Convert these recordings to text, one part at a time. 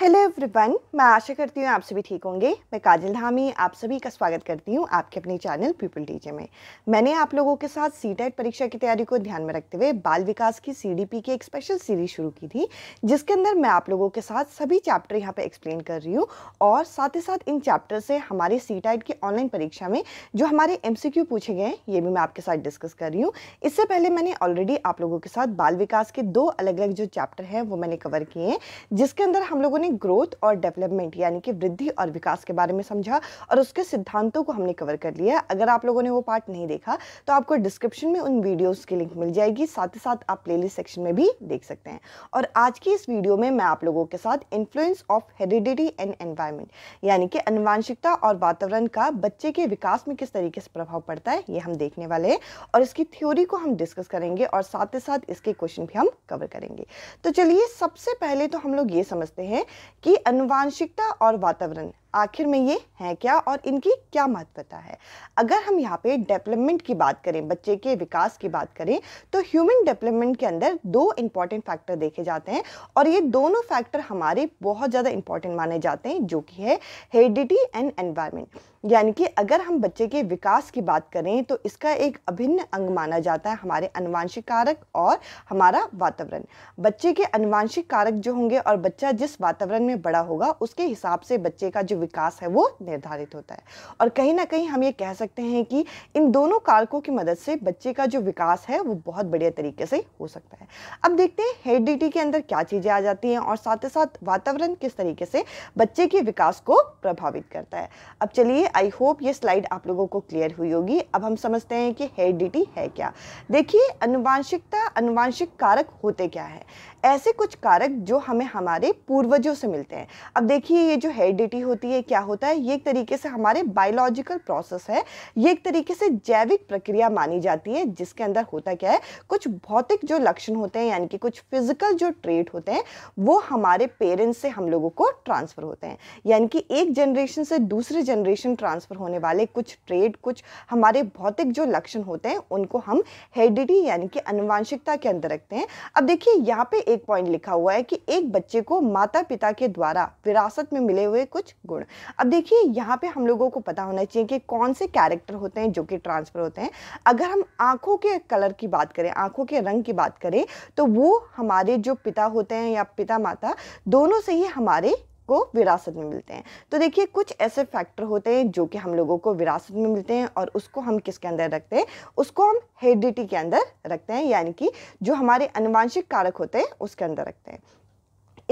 hello everyone मैं आशा करती हूँ आप सभी ठीक होंगे मैं काजल धामी आप सभी का स्वागत करती हूँ आपके अपने चैनल पीपल टीचर में मैंने आप लोगों के साथ सी टेट e परीक्षा की तैयारी को ध्यान में रखते हुए बाल विकास की सीडीपी की एक स्पेशल सीरीज शुरू की थी जिसके अंदर मैं आप लोगों के साथ सभी चैप्टर यहाँ पर एक्सप्लेन कर रही हूँ और साथ ही साथ इन चैप्टर से हमारे सी टाइट e की ऑनलाइन परीक्षा में जो हमारे एम पूछे गए ये भी मैं आपके साथ डिस्कस कर रही हूँ इससे पहले मैंने ऑलरेडी आप लोगों के साथ बाल विकास के दो अलग अलग जो चैप्टर हैं वो मैंने कवर किए हैं जिसके अंदर हम लोगों हमने ग्रोथ और डेवलपमेंट यानी कि वृद्धि और विकास के बारे में समझा और उसके सिद्धांतों को हमने कवर कर लिया अगर आप लोगों ने वो पार्ट नहीं देखा तो आपको डिस्क्रिप्शन में उन वीडियोज़ की लिंक मिल जाएगी साथ ही साथ आप प्ले सेक्शन में भी देख सकते हैं और आज की इस वीडियो में मैं आप लोगों के साथ influence of heredity and environment यानी कि अनुवांशिकता और वातावरण का बच्चे के विकास में किस तरीके से प्रभाव पड़ता है ये हम देखने वाले हैं और इसकी थ्योरी को हम डिस्कस करेंगे और साथ ही साथ इसके क्वेश्चन भी हम कवर करेंगे तो चलिए सबसे पहले तो हम लोग ये समझते हैं कि अनुवांशिकता और वातावरण आखिर में ये हैं क्या और इनकी क्या महत्वता है अगर हम यहाँ पे डेवलपमेंट की बात करें बच्चे के विकास की बात करें तो ह्यूमन डेवलपमेंट के अंदर दो इम्पॉर्टेंट फैक्टर देखे जाते हैं और ये दोनों फैक्टर हमारे बहुत ज़्यादा इम्पॉर्टेंट माने जाते हैं जो कि है हेडिटी एंड एनवायरमेंट यानी कि अगर हम बच्चे के विकास की बात करें तो इसका एक अभिन्न अंग माना जाता है हमारे अनुवांशिक कारक और हमारा वातावरण बच्चे के अनुवांशिक कारक जो होंगे और बच्चा जिस वातावरण में बड़ा होगा उसके हिसाब से बच्चे का जो विकास है वो निर्धारित होता है और कहीं ना कहीं हम ये कह सकते हैं कि इन दोनों कारकों की मदद से बच्चे का जो विकास है वो बहुत बढ़िया तरीके से हो सकता है अब देखते हैं हेडिटी के अंदर क्या चीज़ें आ जाती हैं और साथ ही साथ वातावरण किस तरीके से बच्चे के विकास को प्रभावित करता है अब चलिए आई होप ये स्लाइड आप लोगों को क्लियर हुई होगी अब हम समझते हैं कि हेडिटी है क्या देखिए अनुवांशिकता अनुवांशिक कारक होते क्या है ऐसे कुछ कारक जो हमें हमारे पूर्वजों से मिलते हैं अब देखिए ये जो हेरिडिटी होती है ये क्या होता है ये एक तरीके से हमारे बायोलॉजिकल प्रोसेस है ये एक तरीके से जैविक प्रक्रिया मानी जाती है जिसके अंदर होता क्या है कुछ भौतिक जो लक्षण होते हैं यानी कि कुछ फिजिकल जो ट्रेट होते हैं वो हमारे पेरेंट्स से हम लोगों को ट्रांसफ़र होते हैं यानी कि एक जनरेशन से दूसरे जनरेशन ट्रांसफ़र होने वाले कुछ ट्रेड कुछ हमारे भौतिक जो लक्षण होते हैं उनको हम हेडिटी यानी कि अनुवांशिकता के अंदर रखते हैं अब देखिए यहाँ पे एक पॉइंट लिखा हुआ है कि एक बच्चे को माता पिता के द्वारा विरासत में मिले हुए कुछ गुण गुण अब देखिए यहाँ पे हम लोगों को पता होना चाहिए कि कौन से कैरेक्टर होते हैं जो कि ट्रांसफर होते हैं अगर हम आंखों के कलर की बात करें आंखों के रंग की बात करें तो वो हमारे जो पिता होते हैं या पिता माता दोनों से ही हमारे को विरासत में मिलते हैं तो देखिए कुछ ऐसे फैक्टर होते हैं जो कि हम लोगों को विरासत में मिलते हैं और उसको हम किसके अंदर रखते हैं उसको हम हेडिटी के अंदर रखते हैं यानी कि जो हमारे अनुवांशिक कारक होते हैं उसके अंदर रखते हैं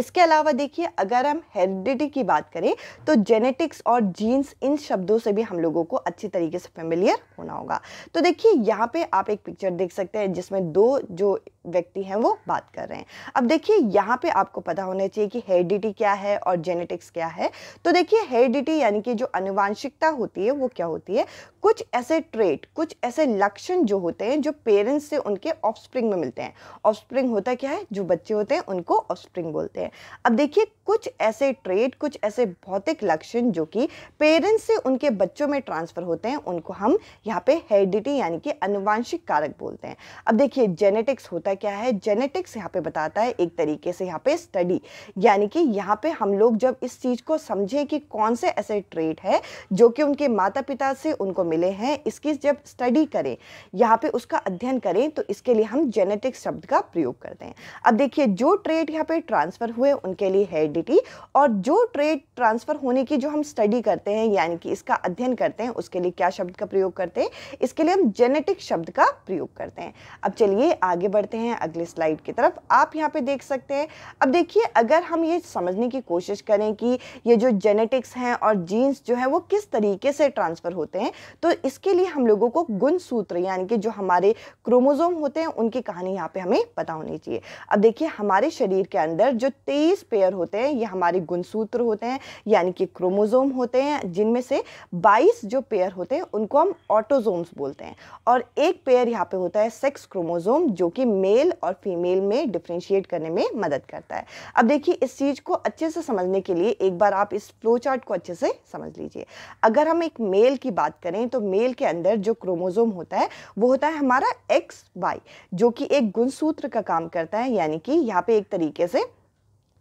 इसके अलावा देखिए अगर हम हेरिडिटी की बात करें तो जेनेटिक्स और जीन्स इन शब्दों से भी हम लोगों को अच्छी तरीके से फेमिलियर होना होगा तो देखिए यहाँ पे आप एक पिक्चर देख सकते हैं जिसमें दो जो व्यक्ति हैं वो बात कर रहे हैं अब देखिए यहाँ पे आपको पता होना चाहिए कि हेरिडिटी क्या है और जेनेटिक्स क्या है तो देखिए हेरिडिटी यानी कि जो अनुवांशिकता होती है वो क्या होती है कुछ ऐसे ट्रेट कुछ ऐसे लक्षण जो होते हैं जो पेरेंट्स से उनके ऑफस्प्रिंग में मिलते हैं ऑफस्प्रिंग होता क्या है जो बच्चे होते हैं उनको ऑफस्प्रिंग बोलते हैं अब देखिए कुछ ऐसे ट्रेट कुछ ऐसे भौतिक लक्षण जो कि पेरेंट्स से उनके बच्चों में ट्रांसफ़र होते हैं उनको हम यहाँ पे हेरिडिटी यानी कि अनुवांशिक कारक बोलते हैं अब देखिए जेनेटिक्स होता बताता क्या है जेनेटिक्स यहाँ पे बताता है एक तरीके से यहाँ पे स्टडी यानी कि यहाँ पे हम लोग जब इस चीज़ को समझें कि कौन से ऐसे ट्रेड है जो कि उनके माता पिता से उनको मिले हैं इसकी जब स्टडी करें यहाँ पे उसका अध्ययन करें तो इसके लिए हम जेनेटिक्स शब्द का प्रयोग करते हैं अब देखिए जो ट्रेड यहाँ पे ट्रांसफ़र हुए उनके लिए हेरिडिटी और जो ट्रेड ट्रांसफ़र होने की जो हम स्टडी करते हैं यानी कि इसका अध्ययन करते हैं उसके लिए क्या शब्द का प्रयोग करते हैं इसके लिए हम जेनेटिक शब्द का प्रयोग करते हैं अब चलिए आगे बढ़ते हैं हैं अगले स्लाइड की तरफ आप यहाँ पे देख सकते हैं अब देखिए अगर हम ये समझने की कोशिश करें कि ये जो जेनेटिक्स हैं और जीन्स जो हैं वो किस तरीके से ट्रांसफ़र होते हैं तो इसके लिए हम लोगों को गुण सूत्र यानी कि जो हमारे क्रोमोजोम होते हैं उनकी कहानी यहाँ पर हमें पता होनी चाहिए अब देखिए हमारे शरीर के अंदर जो तेईस पेयर होते हैं ये हमारे गुणसूत्र होते हैं यानी कि क्रोमोजोम होते हैं जिनमें से बाईस जो पेयर होते हैं उनको हम ऑटोजोम्स बोलते हैं और एक पेयर यहाँ पे होता है सेक्स क्रोमोजोम जो कि मे मेल और फीमेल में डिफ्रेंशिएट करने में मदद करता है अब देखिए इस चीज़ को अच्छे से समझने के लिए एक बार आप इस फ्लो चार्ट को अच्छे से समझ लीजिए अगर हम एक मेल की बात करें तो मेल के अंदर जो क्रोमोजोम होता है वो होता है हमारा एक्स वाई जो कि एक गुणसूत्र का काम करता है यानी कि यहाँ पे एक तरीके से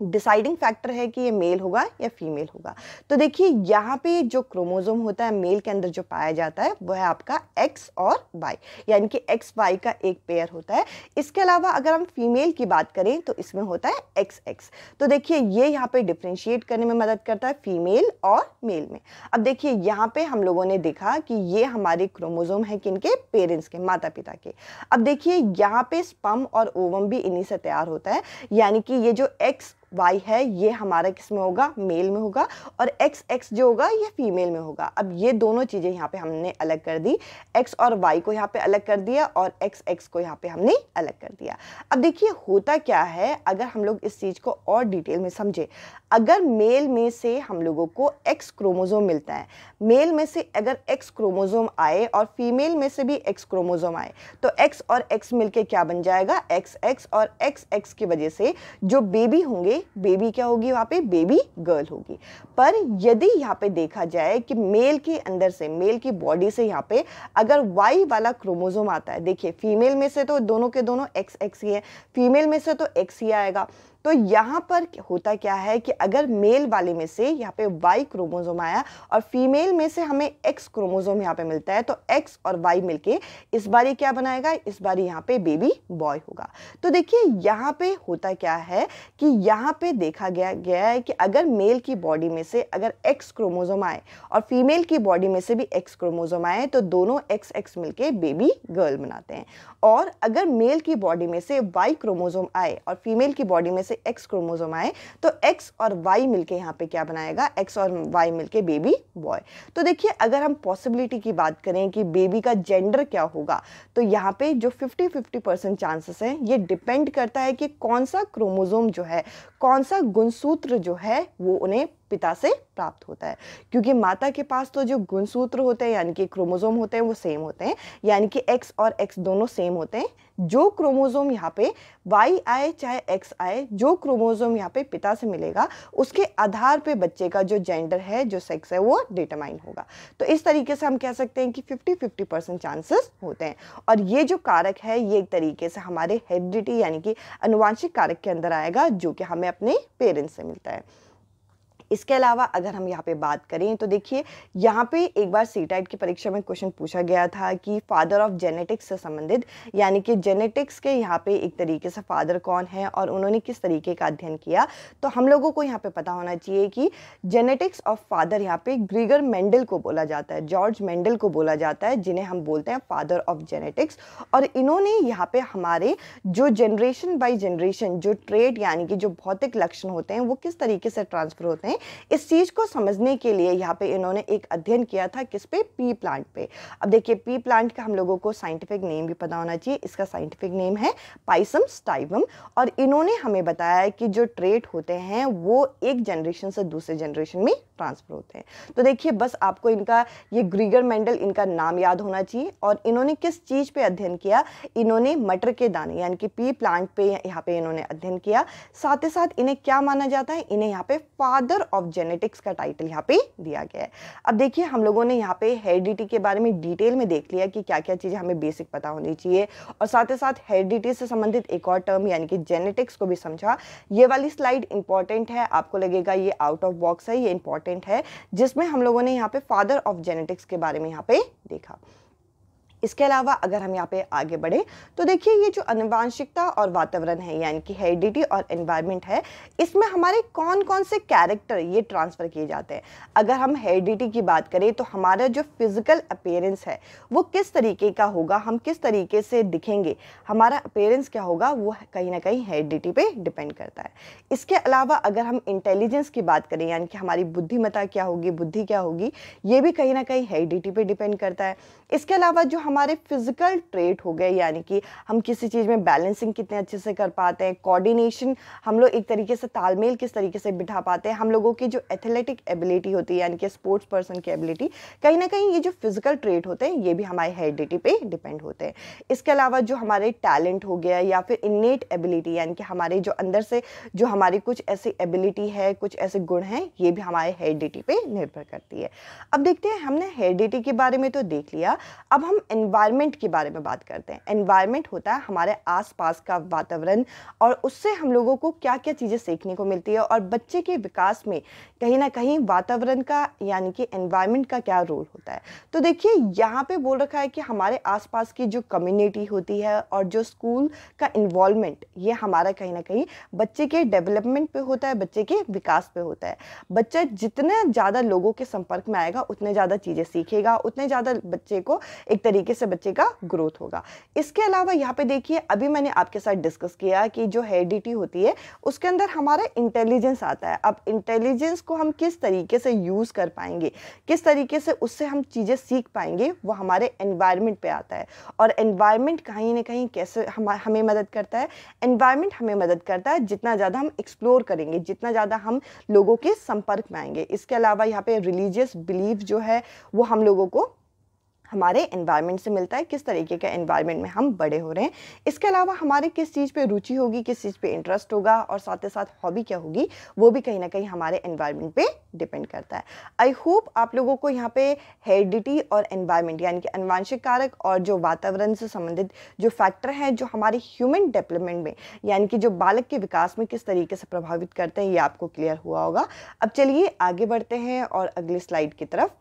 डिसाइडिंग फैक्टर है कि ये मेल होगा या फीमेल होगा तो देखिए यहाँ पे जो क्रोमोजोम होता है मेल के अंदर जो पाया जाता है वह है आपका एक्स और वाई यानी कि एक्स वाई का एक पेयर होता है इसके अलावा अगर हम फीमेल की बात करें तो इसमें होता है एक्स एक्स तो देखिए ये यहाँ पे डिफ्रेंशिएट करने में मदद करता है फीमेल और मेल में अब देखिए यहाँ पे हम लोगों ने देखा कि ये हमारे क्रोमोजोम है के पेरेंट्स के माता पिता के अब देखिए यहाँ पे स्पम और ओवम भी इन्हीं से तैयार होता है यानी कि ये जो एक्स वाई है ये हमारा किस में होगा मेल में होगा और एक्स एक्स जो होगा ये फीमेल में होगा अब ये दोनों चीज़ें यहाँ पे हमने अलग कर दी एक्स और वाई को यहाँ पे अलग कर दिया और एक्स एक्स को यहाँ पे हमने अलग कर दिया अब देखिए होता क्या है अगर हम लोग इस चीज़ को और डिटेल में समझे अगर मेल में से हम लोगों को एक्स क्रोमोजोम मिलता है मेल में से अगर एक्स क्रोमोजोम आए और फीमेल में से भी एक्स क्रोमोजोम आए तो एक्स और एक्स मिलके क्या बन जाएगा एक्स एक्स और एक्स एक्स की वजह से जो बेबी होंगे बेबी क्या होगी वहाँ पे बेबी गर्ल होगी पर यदि यहाँ पे देखा जाए कि मेल के अंदर से मेल की बॉडी से यहाँ पे अगर वाई वाला क्रोमोजोम आता है देखिए फीमेल में से तो दोनों के दोनों एक्स एक्स ही है फीमेल में से तो एक्स ही आएगा तो यहाँ पर होता क्या है कि अगर मेल वाले में से यहाँ पे वाई क्रोमोजोम आया और फीमेल में से हमें एक्स क्रोमोजोम यहाँ पे मिलता है तो एक्स और वाई मिलके इस ये क्या बनाएगा इस बार यहाँ पे बेबी बॉय होगा तो देखिए यहाँ पे होता क्या है कि यहाँ पे देखा गया गया है कि अगर मेल की बॉडी में से अगर एक्स क्रोमोजोम आए और फीमेल की बॉडी में से भी एक्स क्रोमोजोम आए तो दोनों एक्स एक्स मिलकर बेबी गर्ल बनाते हैं और अगर मेल की बॉडी में से वाई क्रोमोजोम आए और फीमेल की बॉडी में से एक्स क्रोमोजोम आए तो एक्स और वाई मिलके यहाँ पे क्या बनाएगा एक्स और वाई मिलके बेबी बॉय तो देखिए अगर हम पॉसिबिलिटी की बात करें कि बेबी का जेंडर क्या होगा तो यहाँ पे जो 50 50 परसेंट चांसेस हैं ये डिपेंड करता है कि कौन सा क्रोमोजोम जो है कौन सा गुणसूत्र जो है वो उन्हें पिता से प्राप्त होता है क्योंकि माता के पास तो जो गुणसूत्र होते हैं यानी कि क्रोमोजोम होते हैं वो सेम होते हैं यानी कि एक्स और एक्स दोनों सेम होते हैं जो क्रोमोजोम यहाँ पे वाई आए चाहे एक्स आए जो क्रोमोजोम यहाँ पे पिता से मिलेगा उसके आधार पे बच्चे का जो जेंडर है जो सेक्स है वो डिटरमाइन होगा तो इस तरीके से हम कह सकते हैं कि फिफ्टी फिफ्टी परसेंट चांसेस होते हैं और ये जो कारक है ये एक तरीके से हमारे हेरिडिटी यानी कि अनुवांशिक कारक के अंदर आएगा जो कि हमें अपने पेरेंट्स से मिलता है इसके अलावा अगर हम यहाँ पे बात करें तो देखिए यहाँ पे एक बार सी की परीक्षा में क्वेश्चन पूछा गया था कि फादर ऑफ जेनेटिक्स से संबंधित यानी कि जेनेटिक्स के यहाँ पे एक तरीके से फादर कौन है और उन्होंने किस तरीके का अध्ययन किया तो हम लोगों को यहाँ पे पता होना चाहिए कि जेनेटिक्स ऑफ फादर यहाँ पे ग्रीगर मेंडल को बोला जाता है जॉर्ज मेंडल को बोला जाता है जिन्हें हम बोलते हैं फादर ऑफ जेनेटिक्स और इन्होंने यहाँ पे हमारे जो जनरेशन बाई जनरेशन जो ट्रेड यानी कि जो भौतिक लक्षण होते हैं वो किस तरीके से ट्रांसफर होते हैं इस चीज़ को समझने के लिए यहाँ पे इन्होंने एक अध्ययन किया था किस पे पी प्लांट पे अब देखिए पी प्लांट का हम लोगों को साइंटिफिक नेम भी पता होना चाहिए इसका साइंटिफिक नेम है पाइसम स्टाइवम और इन्होंने हमें बताया कि जो ट्रेट होते हैं वो एक जनरेशन से दूसरे जनरेशन में ट्रांसफर होते हैं तो देखिए बस आपको इनका ये ग्रीगर मेंडल इनका नाम याद होना चाहिए और इन्होंने किस चीज़ पे अध्ययन किया इन्होंने मटर के दाने यानी कि पी प्लांट पे यहाँ पे इन्होंने अध्ययन किया साथ ही साथ इन्हें क्या माना जाता है इन्हें यहाँ पे फादर ऑफ जेनेटिक्स का टाइटल यहाँ पे दिया गया है अब देखिए हम लोगों ने यहाँ पे हेरिडिटी के बारे में डिटेल में देख लिया कि क्या क्या चीज़ें हमें बेसिक पता होनी चाहिए और साथ ही साथ हेरिडिटी से संबंधित एक और टर्म यानी कि जेनेटिक्स को भी समझा ये वाली स्लाइड इंपॉर्टेंट है आपको लगेगा ये आउट ऑफ बॉक्स है ये इंपॉर्टेंट है जिसमें हम लोगों ने यहाँ पे फादर ऑफ जेनेटिक्स के बारे में यहाँ पे देखा इसके अलावा अगर हम यहाँ पे आगे बढ़े तो देखिए ये जो अनुवांशिकता और वातावरण है यानी कि हेरिडिटी और एनवायरनमेंट है इसमें हमारे कौन कौन से कैरेक्टर ये ट्रांसफ़र किए जाते हैं अगर हम हेरिडिटी की बात करें तो हमारा जो फिज़िकल अपेयरेंस है वो किस तरीके का होगा हम किस तरीके से दिखेंगे हमारा अपेयरेंस क्या होगा वो कहीं ना कहीं हेरिडिटी पर डिपेंड करता है इसके अलावा अगर हम इंटेलिजेंस की बात करें यानी कि हमारी बुद्धिमता क्या होगी बुद्धि क्या होगी ये भी कहीं ना कहीं हेरिडिटी पर डिपेंड करता है इसके अलावा जो हमारे फिज़िकल ट्रेट हो गए यानी कि हम किसी चीज़ में बैलेंसिंग कितने अच्छे से कर पाते हैं कोऑर्डिनेशन हम लोग एक तरीके से तालमेल किस तरीके से बिठा पाते हैं हम लोगों की जो एथलेटिक एबिलिटी होती है यानी कि स्पोर्ट्स पर्सन की एबिलिटी कहीं ना कहीं ये जो फिज़िकल ट्रेट होते हैं ये भी हमारे हेरिडिटी पर डिपेंड होते हैं इसके अलावा जो हमारे टैलेंट हो गया या फिर इन्नेट एबिलिटी यानी कि हमारे जो अंदर से जो हमारी कुछ ऐसी एबिलिटी है कुछ ऐसे गुण हैं ये भी हमारे हेरिडिटी पर निर्भर करती है अब देखते हैं हमने हेरिडिटी के बारे में तो देख लिया अब हम एनवायरनमेंट के बारे में बात करते हैं एनवायरनमेंट होता है हमारे आसपास का वातावरण और उससे हम लोगों को क्या क्या चीज़ें सीखने को मिलती है और बच्चे के विकास में कहीं ना कहीं वातावरण का यानी कि एनवायरनमेंट का क्या रोल होता है तो देखिए यहाँ पे बोल रखा है कि हमारे आसपास की जो कम्युनिटी होती है और जो स्कूल का इन्वॉलमेंट ये हमारा कहीं ना कहीं बच्चे के डेवलपमेंट पर होता है बच्चे के विकास पर होता है बच्चा जितने ज़्यादा लोगों के संपर्क में आएगा उतने ज़्यादा चीज़ें सीखेगा उतने ज़्यादा बच्चे को एक तरीके तरीके से बच्चे का ग्रोथ होगा इसके अलावा यहाँ पे देखिए अभी मैंने आपके साथ डिस्कस किया कि जो हेडिटी होती है उसके अंदर हमारा इंटेलिजेंस आता है अब इंटेलिजेंस को हम किस तरीके से यूज़ कर पाएंगे किस तरीके से उससे हम चीज़ें सीख पाएंगे वो हमारे एनवायरमेंट पे आता है और एनवायरमेंट कहीं ना कहीं कैसे हम हमें मदद करता है एनवायरमेंट हमें मदद करता है जितना ज़्यादा हम एक्सप्लोर करेंगे जितना ज़्यादा हम लोगों के संपर्क में आएंगे इसके अलावा यहाँ पे रिलीजियस बिलीफ जो है वो हम लोगों को हमारे एनवायरनमेंट से मिलता है किस तरीके का एनवायरनमेंट में हम बड़े हो रहे हैं इसके अलावा हमारे किस चीज़ पे रुचि होगी किस चीज़ पे इंटरेस्ट होगा और साथ ही साथ हॉबी क्या होगी वो भी कहीं ना कहीं हमारे एनवायरनमेंट पे डिपेंड करता है आई होप आप लोगों को यहाँ पे हेरिडिटी और एनवायरनमेंट यानी कि अनुवांशिक कारक और जो वातावरण से संबंधित जो फैक्टर हैं जो हमारे ह्यूमन डेवलपमेंट में यानी कि जो बालक के विकास में किस तरीके से प्रभावित करते हैं ये आपको क्लियर हुआ होगा अब चलिए आगे बढ़ते हैं और अगली स्लाइड की तरफ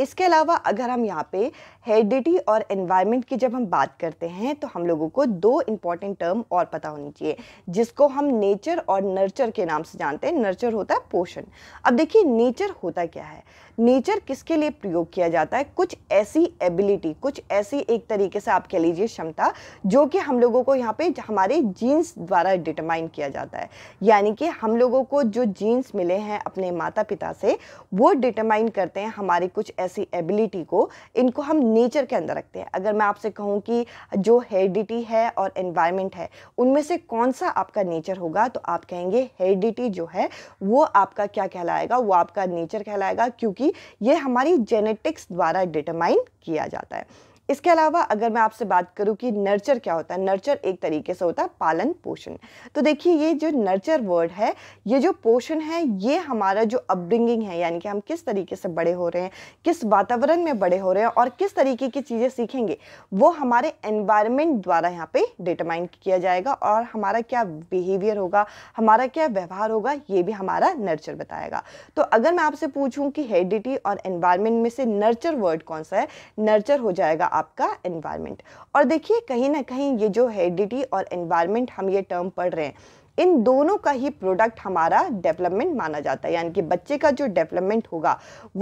इसके अलावा अगर हम यहाँ पे हेरिडिटी और एनवायरनमेंट की जब हम बात करते हैं तो हम लोगों को दो इम्पॉर्टेंट टर्म और पता होनी चाहिए जिसको हम नेचर और नर्चर के नाम से जानते हैं नर्चर होता है पोषण अब देखिए नेचर होता क्या है नेचर किसके लिए प्रयोग किया जाता है कुछ ऐसी एबिलिटी कुछ ऐसी एक तरीके से आप कह लीजिए क्षमता जो कि हम लोगों को यहाँ पे हमारे जीन्स द्वारा डिटरमाइन किया जाता है यानी कि हम लोगों को जो जीन्स मिले हैं अपने माता पिता से वो डिटरमाइन करते हैं हमारी कुछ ऐसी एबिलिटी को इनको हम नेचर के अंदर रखते हैं अगर मैं आपसे कहूँ कि जो हेरिडिटी है और एनवायरमेंट है उनमें से कौन सा आपका नेचर होगा तो आप कहेंगे हेरिडिटी जो है वो आपका क्या कहलाएगा वो आपका नेचर कहलाएगा क्योंकि ये हमारी जेनेटिक्स द्वारा डिटरमाइन किया जाता है इसके अलावा अगर मैं आपसे बात करूँ कि नर्चर क्या होता है नर्चर एक तरीके से होता है पालन पोषण तो देखिए ये जो नर्चर वर्ड है ये जो पोषण है ये हमारा जो अपब्रिंगिंग है यानी कि हम किस तरीके से बड़े हो रहे हैं किस वातावरण में बड़े हो रहे हैं और किस तरीके की चीज़ें सीखेंगे वो हमारे एनवायरमेंट द्वारा यहाँ पे डिटरमाइन किया जाएगा और हमारा क्या बिहेवियर होगा हमारा क्या व्यवहार होगा ये भी हमारा नर्चर बताएगा तो अगर मैं आपसे पूछूँ कि हेडिटी और एनवायरमेंट में से नर्चर वर्ड कौन सा है नर्चर हो जाएगा आपका एनवायरनमेंट और देखिए कहीं ना कहीं ये जो हेरिडिटी और एनवायरनमेंट हम ये टर्म पढ़ रहे हैं इन दोनों का ही प्रोडक्ट हमारा डेवलपमेंट माना जाता है यानी कि बच्चे का जो डेवलपमेंट होगा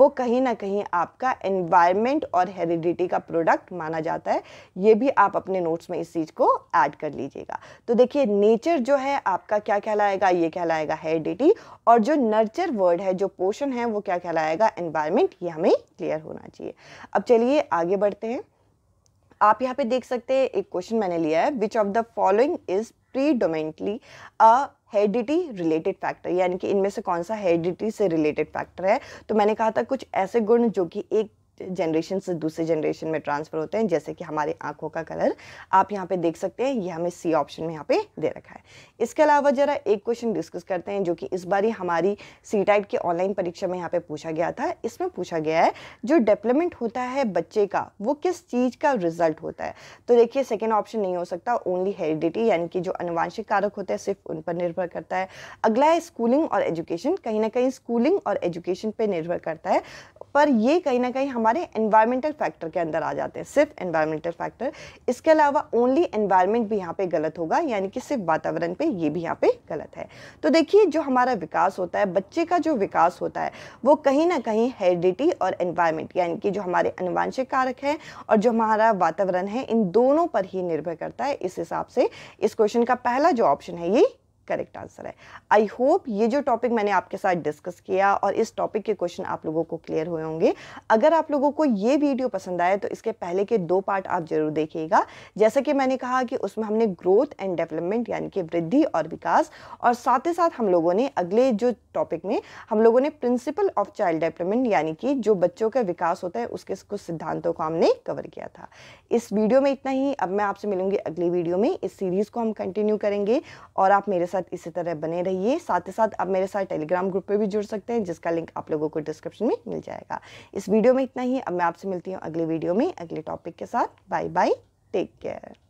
वो कहीं ना कहीं आपका एनवायरनमेंट और हेरिडिटी का प्रोडक्ट माना जाता है ये भी आप अपने नोट्स में इस चीज़ को ऐड कर लीजिएगा तो देखिए नेचर जो है आपका क्या कहलाएगा ये कहलाएगा हेरिडिटी और जो नर्चर वर्ड है जो पोर्शन है वो क्या कहलाएगा एनवायरमेंट ये हमें क्लियर होना चाहिए अब चलिए आगे बढ़ते हैं आप यहाँ पे देख सकते हैं एक क्वेश्चन मैंने लिया है which of the following is predominantly a heredity related factor यानी कि इनमें से कौन सा हेडिटी से रिलेटेड फैक्टर है तो मैंने कहा था कुछ ऐसे गुण जो कि एक जनरेशन से दूसरे जनरेशन में ट्रांसफ़र होते हैं जैसे कि हमारे आंखों का कलर आप यहाँ पे देख सकते हैं ये हमें सी ऑप्शन में यहाँ पे दे रखा है इसके अलावा ज़रा एक क्वेश्चन डिस्कस करते हैं जो कि इस बार हमारी सी टाइप की ऑनलाइन परीक्षा में यहाँ पे पूछा गया था इसमें पूछा गया है जो डेवलपमेंट होता है बच्चे का वो किस चीज़ का रिजल्ट होता है तो देखिए सेकेंड ऑप्शन नहीं हो सकता ओनली हेरिडिटी यानी कि जो अनुवांशिक कारक होते हैं सिर्फ उन पर निर्भर करता है अगला है स्कूलिंग और एजुकेशन कहीं ना कहीं स्कूलिंग और एजुकेशन पर निर्भर करता है पर ये कहीं ना कहीं हमारे हमारे एनवायरमेंटल फैक्टर के अंदर आ जाते हैं सिर्फ एनवायरमेंटल फैक्टर इसके अलावा ओनली एनवायरमेंट भी यहाँ पे गलत होगा यानी कि सिर्फ वातावरण पे ये भी यहाँ पे गलत है तो देखिए जो हमारा विकास होता है बच्चे का जो विकास होता है वो कहीं ना कहीं हेरिडिटी और एनवायरमेंट यानी कि जो हमारे अनुवांशिक कारक हैं और जो हमारा वातावरण है इन दोनों पर ही निर्भर करता है इस हिसाब से इस क्वेश्चन का पहला जो ऑप्शन है ये करेक्ट आंसर है आई होप ये जो टॉपिक मैंने आपके साथ डिस्कस किया और इस टॉपिक के क्वेश्चन आप लोगों को क्लियर हुए होंगे अगर आप लोगों को ये वीडियो पसंद आए तो इसके पहले के दो पार्ट आप जरूर देखिएगा जैसे कि मैंने कहा कि उसमें हमने ग्रोथ एंड डेवलपमेंट यानी कि वृद्धि और विकास और साथ ही साथ हम लोगों ने अगले जो टॉपिक में हम लोगों ने प्रिंसिपल ऑफ चाइल्ड डेवलपमेंट यानी कि जो बच्चों का विकास होता है उसके कुछ सिद्धांतों को हमने कवर किया था इस वीडियो में इतना ही अब मैं आपसे मिलूंगी अगली वीडियो में इस सीरीज़ को हम कंटिन्यू करेंगे और आप मेरे साथ साथ इसी तरह बने रहिए साथ ही साथ आप मेरे साथ टेलीग्राम ग्रुप पे भी जुड़ सकते हैं जिसका लिंक आप लोगों को डिस्क्रिप्शन में मिल जाएगा इस वीडियो में इतना ही अब मैं आपसे मिलती हूँ अगले वीडियो में अगले टॉपिक के साथ बाय बाय टेक केयर